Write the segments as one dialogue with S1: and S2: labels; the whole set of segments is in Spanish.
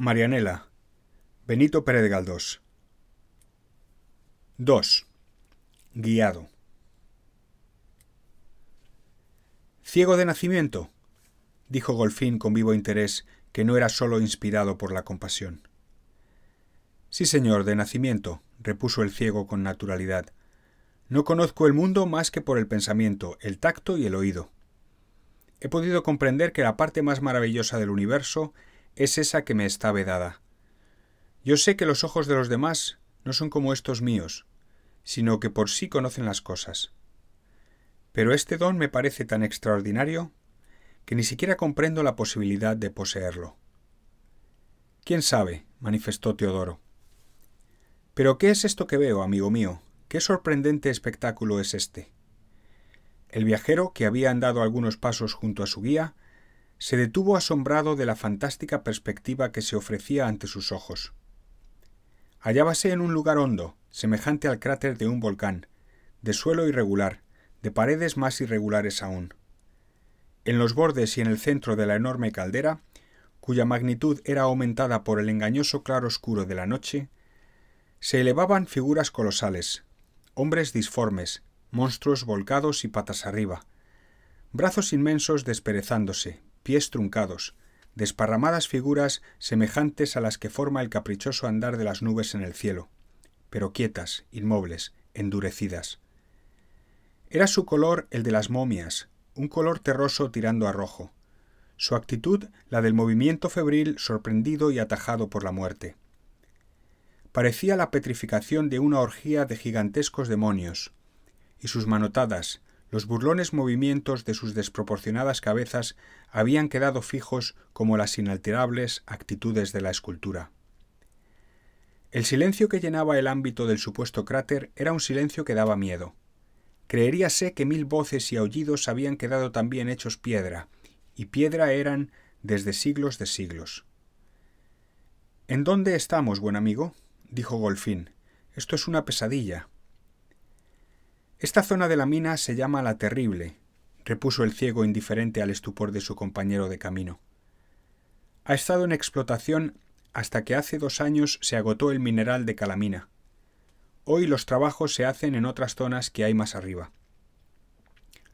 S1: Marianela. Benito Pérez Galdós. 2. Guiado. Ciego de nacimiento, dijo Golfín con vivo interés que no era sólo inspirado por la compasión. Sí, señor, de nacimiento, repuso el ciego con naturalidad. No conozco el mundo más que por el pensamiento, el tacto y el oído. He podido comprender que la parte más maravillosa del universo es esa que me está vedada. Yo sé que los ojos de los demás no son como estos míos, sino que por sí conocen las cosas. Pero este don me parece tan extraordinario que ni siquiera comprendo la posibilidad de poseerlo. ¿Quién sabe? manifestó Teodoro. Pero ¿qué es esto que veo, amigo mío? ¿Qué sorprendente espectáculo es este? El viajero, que había andado algunos pasos junto a su guía, se detuvo asombrado de la fantástica perspectiva que se ofrecía ante sus ojos. Hallábase en un lugar hondo, semejante al cráter de un volcán, de suelo irregular, de paredes más irregulares aún. En los bordes y en el centro de la enorme caldera, cuya magnitud era aumentada por el engañoso claro oscuro de la noche, se elevaban figuras colosales, hombres disformes, monstruos volcados y patas arriba, brazos inmensos desperezándose, pies truncados, desparramadas figuras semejantes a las que forma el caprichoso andar de las nubes en el cielo, pero quietas, inmobles, endurecidas. Era su color el de las momias, un color terroso tirando a rojo, su actitud la del movimiento febril sorprendido y atajado por la muerte. Parecía la petrificación de una orgía de gigantescos demonios, y sus manotadas, los burlones movimientos de sus desproporcionadas cabezas habían quedado fijos como las inalterables actitudes de la escultura. El silencio que llenaba el ámbito del supuesto cráter era un silencio que daba miedo. Creeríase que mil voces y aullidos habían quedado también hechos piedra, y piedra eran desde siglos de siglos. ¿En dónde estamos, buen amigo? dijo Golfín. Esto es una pesadilla. Esta zona de la mina se llama la terrible, repuso el ciego indiferente al estupor de su compañero de camino. Ha estado en explotación hasta que hace dos años se agotó el mineral de calamina. Hoy los trabajos se hacen en otras zonas que hay más arriba.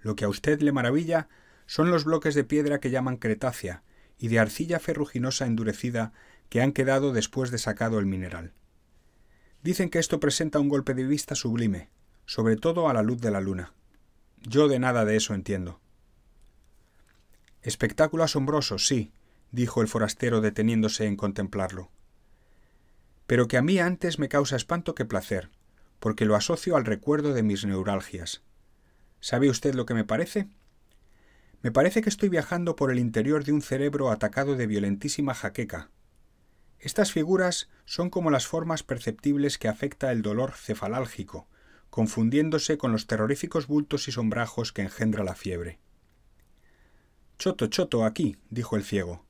S1: Lo que a usted le maravilla son los bloques de piedra que llaman Cretácea y de arcilla ferruginosa endurecida que han quedado después de sacado el mineral. Dicen que esto presenta un golpe de vista sublime, sobre todo a la luz de la luna. Yo de nada de eso entiendo. Espectáculo asombroso, sí, dijo el forastero deteniéndose en contemplarlo. Pero que a mí antes me causa espanto que placer, porque lo asocio al recuerdo de mis neuralgias. ¿Sabe usted lo que me parece? Me parece que estoy viajando por el interior de un cerebro atacado de violentísima jaqueca. Estas figuras son como las formas perceptibles que afecta el dolor cefalálgico, confundiéndose con los terroríficos bultos y sombrajos que engendra la fiebre. Choto, choto, aquí, dijo el ciego.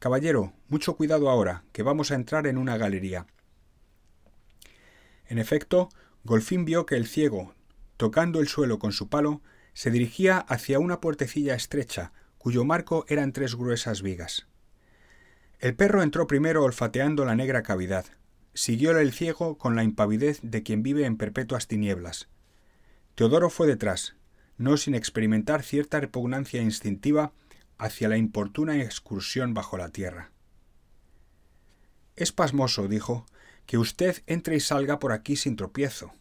S1: Caballero, mucho cuidado ahora, que vamos a entrar en una galería. En efecto, Golfín vio que el ciego, tocando el suelo con su palo, se dirigía hacia una puertecilla estrecha, cuyo marco eran tres gruesas vigas. El perro entró primero olfateando la negra cavidad, Siguióle el ciego con la impavidez de quien vive en perpetuas tinieblas. Teodoro fue detrás, no sin experimentar cierta repugnancia instintiva hacia la importuna excursión bajo la tierra. Es pasmoso, dijo, que usted entre y salga por aquí sin tropiezo.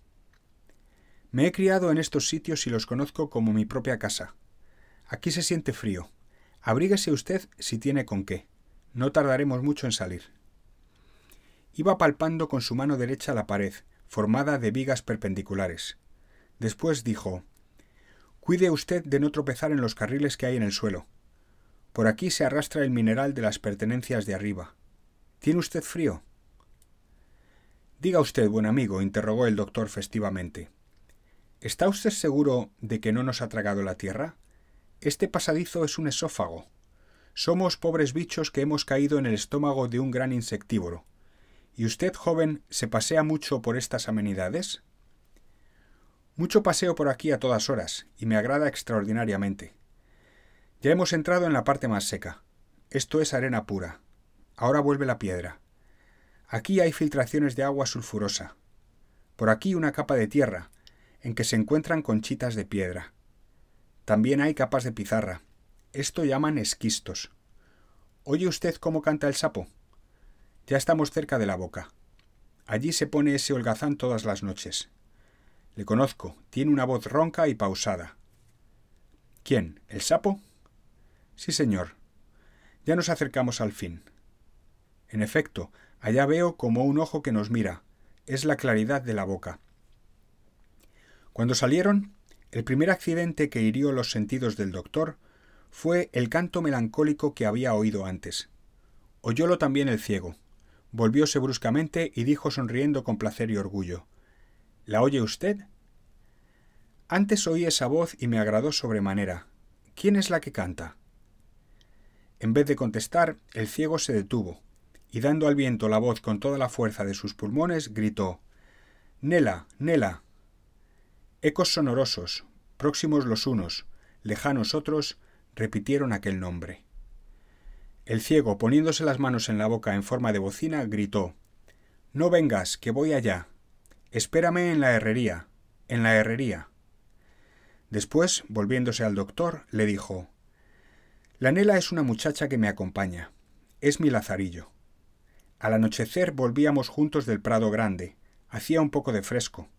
S1: Me he criado en estos sitios y los conozco como mi propia casa. Aquí se siente frío. Abríguese usted si tiene con qué. No tardaremos mucho en salir. Iba palpando con su mano derecha la pared, formada de vigas perpendiculares. Después dijo Cuide usted de no tropezar en los carriles que hay en el suelo. Por aquí se arrastra el mineral de las pertenencias de arriba. ¿Tiene usted frío? Diga usted, buen amigo, interrogó el doctor festivamente. ¿Está usted seguro de que no nos ha tragado la tierra? Este pasadizo es un esófago. Somos pobres bichos que hemos caído en el estómago de un gran insectívoro. ¿Y usted, joven, se pasea mucho por estas amenidades? Mucho paseo por aquí a todas horas, y me agrada extraordinariamente. Ya hemos entrado en la parte más seca. Esto es arena pura. Ahora vuelve la piedra. Aquí hay filtraciones de agua sulfurosa. Por aquí una capa de tierra, en que se encuentran conchitas de piedra. También hay capas de pizarra. Esto llaman esquistos. ¿Oye usted cómo canta el sapo? Ya estamos cerca de la boca. Allí se pone ese holgazán todas las noches. Le conozco, tiene una voz ronca y pausada. ¿Quién? ¿El sapo? Sí, señor. Ya nos acercamos al fin. En efecto, allá veo como un ojo que nos mira. Es la claridad de la boca. Cuando salieron, el primer accidente que hirió los sentidos del doctor fue el canto melancólico que había oído antes. Oyólo también el ciego volvióse bruscamente y dijo sonriendo con placer y orgullo ¿La oye usted? Antes oí esa voz y me agradó sobremanera. ¿Quién es la que canta? En vez de contestar, el ciego se detuvo, y dando al viento la voz con toda la fuerza de sus pulmones, gritó Nela, Nela. Ecos sonorosos, próximos los unos, lejanos otros, repitieron aquel nombre. El ciego, poniéndose las manos en la boca en forma de bocina, gritó No vengas, que voy allá. Espérame en la herrería, en la herrería. Después, volviéndose al doctor, le dijo La Nela es una muchacha que me acompaña. Es mi lazarillo. Al anochecer volvíamos juntos del Prado Grande. Hacía un poco de fresco.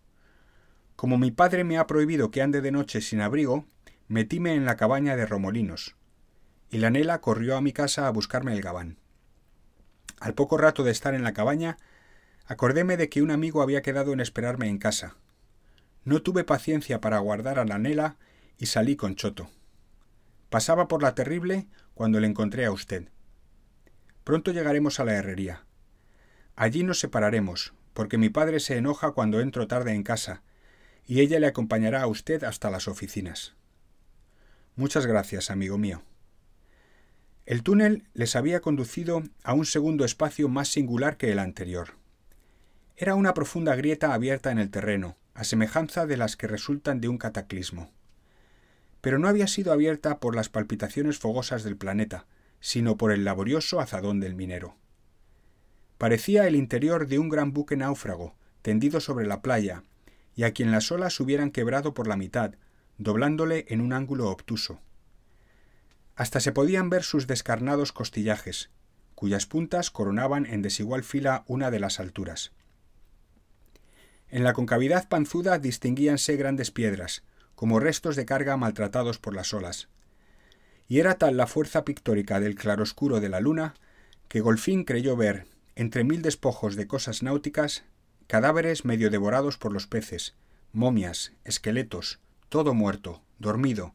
S1: Como mi padre me ha prohibido que ande de noche sin abrigo, metíme en la cabaña de Romolinos, y la Nela corrió a mi casa a buscarme el gabán. Al poco rato de estar en la cabaña, acordéme de que un amigo había quedado en esperarme en casa. No tuve paciencia para aguardar a la Nela y salí con Choto. Pasaba por la terrible cuando le encontré a usted. Pronto llegaremos a la herrería. Allí nos separaremos, porque mi padre se enoja cuando entro tarde en casa, y ella le acompañará a usted hasta las oficinas. Muchas gracias, amigo mío. El túnel les había conducido a un segundo espacio más singular que el anterior. Era una profunda grieta abierta en el terreno, a semejanza de las que resultan de un cataclismo. Pero no había sido abierta por las palpitaciones fogosas del planeta, sino por el laborioso azadón del minero. Parecía el interior de un gran buque náufrago, tendido sobre la playa, y a quien las olas hubieran quebrado por la mitad, doblándole en un ángulo obtuso. Hasta se podían ver sus descarnados costillajes, cuyas puntas coronaban en desigual fila una de las alturas. En la concavidad panzuda distinguíanse grandes piedras, como restos de carga maltratados por las olas. Y era tal la fuerza pictórica del claroscuro de la luna que Golfín creyó ver, entre mil despojos de cosas náuticas, cadáveres medio devorados por los peces, momias, esqueletos, todo muerto, dormido,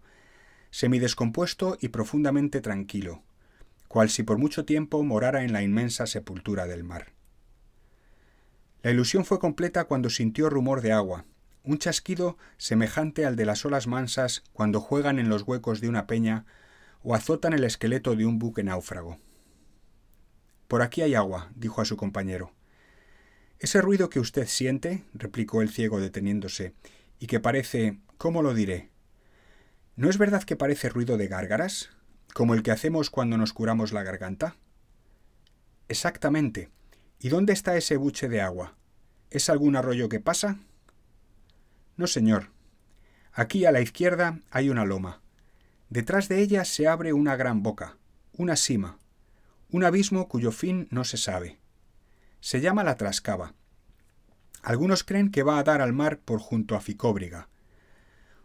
S1: semidescompuesto y profundamente tranquilo, cual si por mucho tiempo morara en la inmensa sepultura del mar. La ilusión fue completa cuando sintió rumor de agua, un chasquido semejante al de las olas mansas cuando juegan en los huecos de una peña o azotan el esqueleto de un buque náufrago. Por aquí hay agua, dijo a su compañero. Ese ruido que usted siente, replicó el ciego deteniéndose, y que parece, ¿cómo lo diré? ¿No es verdad que parece ruido de gárgaras? ¿Como el que hacemos cuando nos curamos la garganta? Exactamente. ¿Y dónde está ese buche de agua? ¿Es algún arroyo que pasa? No, señor. Aquí a la izquierda hay una loma. Detrás de ella se abre una gran boca, una sima, un abismo cuyo fin no se sabe. Se llama la Trascaba. Algunos creen que va a dar al mar por junto a Ficóbriga,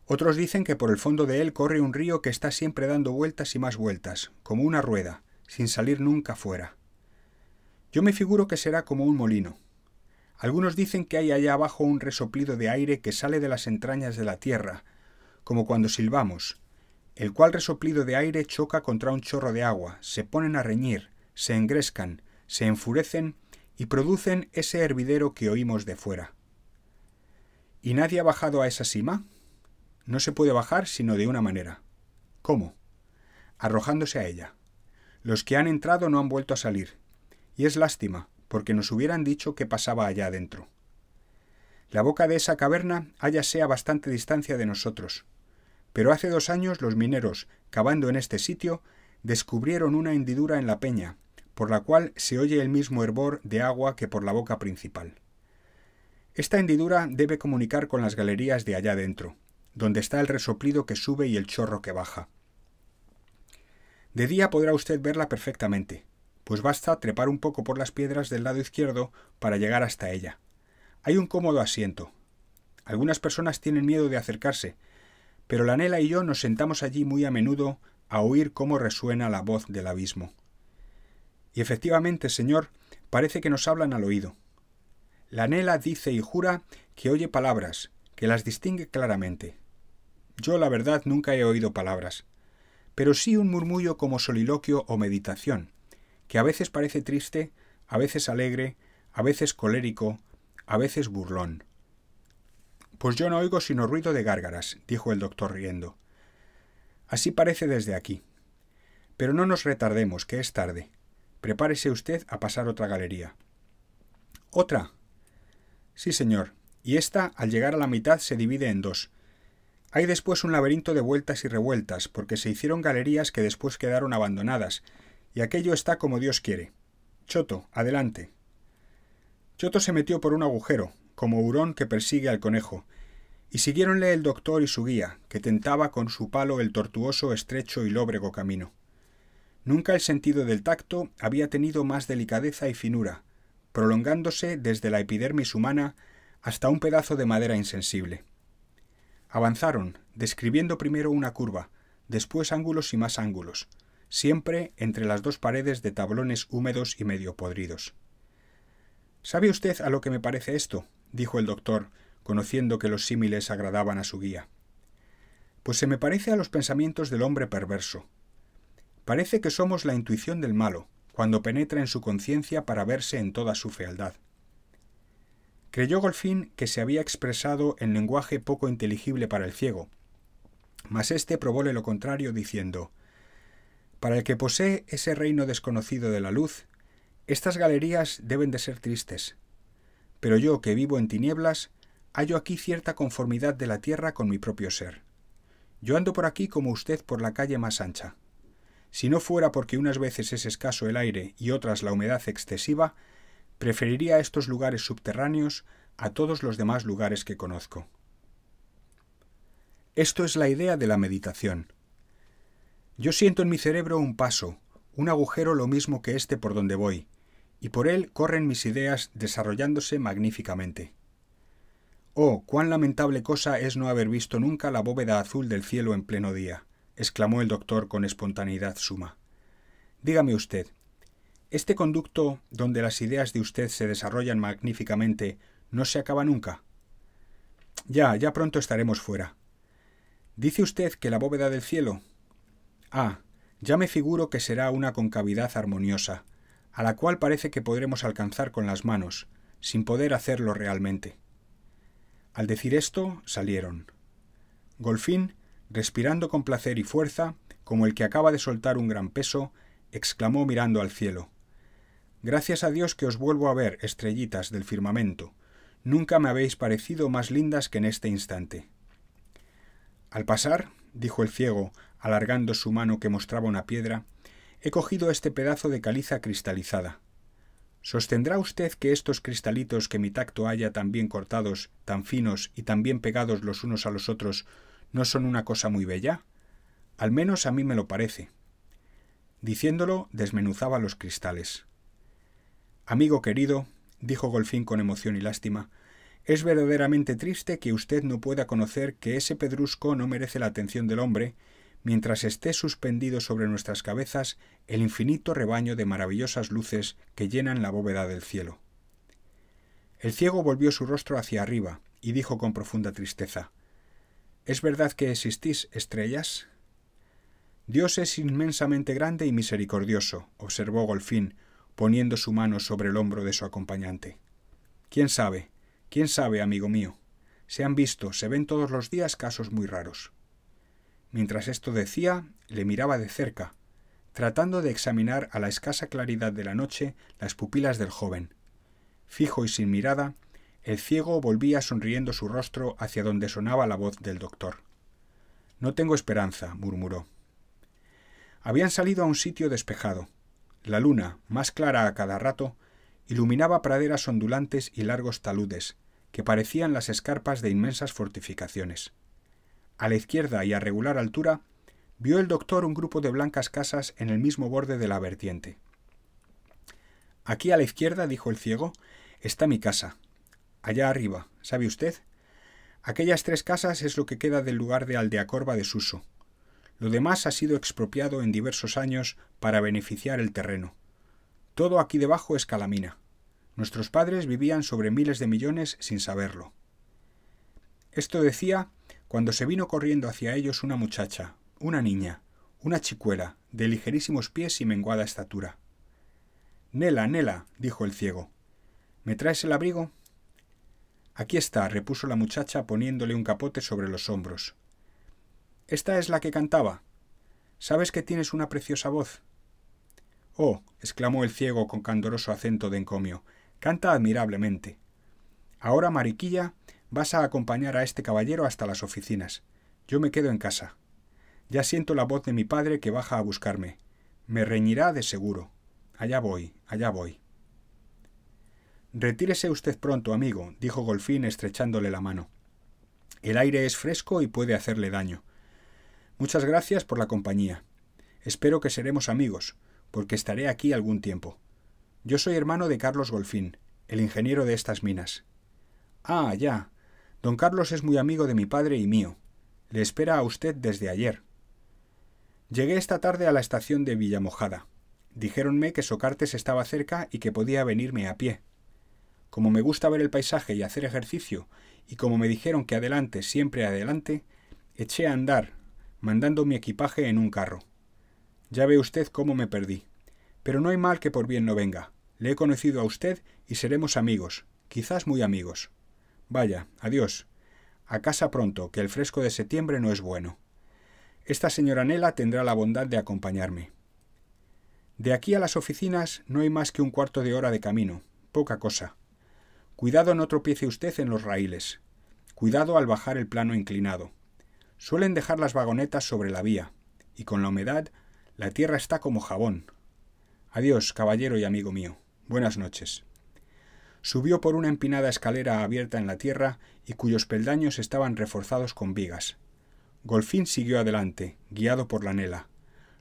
S1: otros dicen que por el fondo de él corre un río que está siempre dando vueltas y más vueltas, como una rueda, sin salir nunca fuera. Yo me figuro que será como un molino. Algunos dicen que hay allá abajo un resoplido de aire que sale de las entrañas de la tierra, como cuando silbamos, el cual resoplido de aire choca contra un chorro de agua, se ponen a reñir, se engrescan, se enfurecen y producen ese hervidero que oímos de fuera. ¿Y nadie ha bajado a esa cima? No se puede bajar sino de una manera. ¿Cómo? Arrojándose a ella. Los que han entrado no han vuelto a salir. Y es lástima, porque nos hubieran dicho qué pasaba allá adentro. La boca de esa caverna hállase a bastante distancia de nosotros. Pero hace dos años los mineros, cavando en este sitio, descubrieron una hendidura en la peña, por la cual se oye el mismo hervor de agua que por la boca principal. Esta hendidura debe comunicar con las galerías de allá adentro donde está el resoplido que sube y el chorro que baja. De día podrá usted verla perfectamente, pues basta trepar un poco por las piedras del lado izquierdo para llegar hasta ella. Hay un cómodo asiento. Algunas personas tienen miedo de acercarse, pero la Nela y yo nos sentamos allí muy a menudo a oír cómo resuena la voz del abismo. Y efectivamente, señor, parece que nos hablan al oído. La Nela dice y jura que oye palabras, que las distingue claramente. Yo, la verdad, nunca he oído palabras, pero sí un murmullo como soliloquio o meditación, que a veces parece triste, a veces alegre, a veces colérico, a veces burlón. Pues yo no oigo sino ruido de gárgaras, dijo el doctor riendo. Así parece desde aquí. Pero no nos retardemos, que es tarde. Prepárese usted a pasar otra galería. ¿Otra? Sí, señor. Y esta, al llegar a la mitad, se divide en dos, hay después un laberinto de vueltas y revueltas, porque se hicieron galerías que después quedaron abandonadas, y aquello está como Dios quiere. Choto, adelante. Choto se metió por un agujero, como hurón que persigue al conejo, y siguiéronle el doctor y su guía, que tentaba con su palo el tortuoso, estrecho y lóbrego camino. Nunca el sentido del tacto había tenido más delicadeza y finura, prolongándose desde la epidermis humana hasta un pedazo de madera insensible. Avanzaron, describiendo primero una curva, después ángulos y más ángulos, siempre entre las dos paredes de tablones húmedos y medio podridos. ¿Sabe usted a lo que me parece esto? dijo el doctor, conociendo que los símiles agradaban a su guía. Pues se me parece a los pensamientos del hombre perverso. Parece que somos la intuición del malo, cuando penetra en su conciencia para verse en toda su fealdad. Creyó Golfín que se había expresado en lenguaje poco inteligible para el ciego, mas éste probóle lo contrario diciendo, Para el que posee ese reino desconocido de la luz, estas galerías deben de ser tristes. Pero yo, que vivo en tinieblas, hallo aquí cierta conformidad de la tierra con mi propio ser. Yo ando por aquí como usted por la calle más ancha. Si no fuera porque unas veces es escaso el aire y otras la humedad excesiva, Preferiría estos lugares subterráneos a todos los demás lugares que conozco. Esto es la idea de la meditación. Yo siento en mi cerebro un paso, un agujero lo mismo que este por donde voy, y por él corren mis ideas desarrollándose magníficamente. Oh, cuán lamentable cosa es no haber visto nunca la bóveda azul del cielo en pleno día, exclamó el doctor con espontaneidad suma. Dígame usted, ¿Este conducto donde las ideas de usted se desarrollan magníficamente no se acaba nunca? Ya, ya pronto estaremos fuera. Dice usted que la bóveda del cielo. Ah, ya me figuro que será una concavidad armoniosa, a la cual parece que podremos alcanzar con las manos, sin poder hacerlo realmente. Al decir esto, salieron. Golfín, respirando con placer y fuerza, como el que acaba de soltar un gran peso, exclamó mirando al cielo. Gracias a Dios que os vuelvo a ver, estrellitas del firmamento. Nunca me habéis parecido más lindas que en este instante. Al pasar, dijo el ciego, alargando su mano que mostraba una piedra, he cogido este pedazo de caliza cristalizada. ¿Sostendrá usted que estos cristalitos que mi tacto haya tan bien cortados, tan finos y tan bien pegados los unos a los otros, no son una cosa muy bella? Al menos a mí me lo parece. Diciéndolo, desmenuzaba los cristales. Amigo querido, dijo Golfín con emoción y lástima, es verdaderamente triste que usted no pueda conocer que ese pedrusco no merece la atención del hombre, mientras esté suspendido sobre nuestras cabezas el infinito rebaño de maravillosas luces que llenan la bóveda del cielo. El ciego volvió su rostro hacia arriba y dijo con profunda tristeza ¿Es verdad que existís, estrellas? Dios es inmensamente grande y misericordioso, observó Golfín, poniendo su mano sobre el hombro de su acompañante. ¿Quién sabe? ¿Quién sabe, amigo mío? Se han visto, se ven todos los días casos muy raros. Mientras esto decía, le miraba de cerca, tratando de examinar a la escasa claridad de la noche las pupilas del joven. Fijo y sin mirada, el ciego volvía sonriendo su rostro hacia donde sonaba la voz del doctor. No tengo esperanza, murmuró. Habían salido a un sitio despejado. La luna, más clara a cada rato, iluminaba praderas ondulantes y largos taludes, que parecían las escarpas de inmensas fortificaciones. A la izquierda y a regular altura, vio el doctor un grupo de blancas casas en el mismo borde de la vertiente. Aquí a la izquierda, dijo el ciego, está mi casa. Allá arriba, ¿sabe usted? Aquellas tres casas es lo que queda del lugar de Aldeacorva de Suso, lo demás ha sido expropiado en diversos años para beneficiar el terreno. Todo aquí debajo es calamina. Nuestros padres vivían sobre miles de millones sin saberlo. Esto decía cuando se vino corriendo hacia ellos una muchacha, una niña, una chicuela, de ligerísimos pies y menguada estatura. Nela, Nela, dijo el ciego. ¿Me traes el abrigo? Aquí está, repuso la muchacha poniéndole un capote sobre los hombros. Esta es la que cantaba. Sabes que tienes una preciosa voz. Oh, exclamó el ciego con candoroso acento de encomio, canta admirablemente. Ahora, Mariquilla, vas a acompañar a este caballero hasta las oficinas. Yo me quedo en casa. Ya siento la voz de mi padre que baja a buscarme. Me reñirá de seguro. Allá voy, allá voy. Retírese usted pronto, amigo, dijo Golfín estrechándole la mano. El aire es fresco y puede hacerle daño. Muchas gracias por la compañía. Espero que seremos amigos, porque estaré aquí algún tiempo. Yo soy hermano de Carlos Golfín, el ingeniero de estas minas. Ah, ya. Don Carlos es muy amigo de mi padre y mío. Le espera a usted desde ayer. Llegué esta tarde a la estación de Villamojada. Dijéronme que Socartes estaba cerca y que podía venirme a pie. Como me gusta ver el paisaje y hacer ejercicio, y como me dijeron que adelante, siempre adelante, eché a andar mandando mi equipaje en un carro. Ya ve usted cómo me perdí. Pero no hay mal que por bien no venga. Le he conocido a usted y seremos amigos, quizás muy amigos. Vaya, adiós. A casa pronto, que el fresco de septiembre no es bueno. Esta señora Nela tendrá la bondad de acompañarme. De aquí a las oficinas no hay más que un cuarto de hora de camino, poca cosa. Cuidado no tropiece usted en los raíles. Cuidado al bajar el plano inclinado. Suelen dejar las vagonetas sobre la vía, y con la humedad la tierra está como jabón. Adiós, caballero y amigo mío. Buenas noches. Subió por una empinada escalera abierta en la tierra y cuyos peldaños estaban reforzados con vigas. Golfín siguió adelante, guiado por la Nela.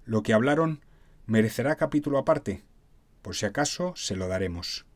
S1: Lo que hablaron merecerá capítulo aparte. Por si acaso, se lo daremos.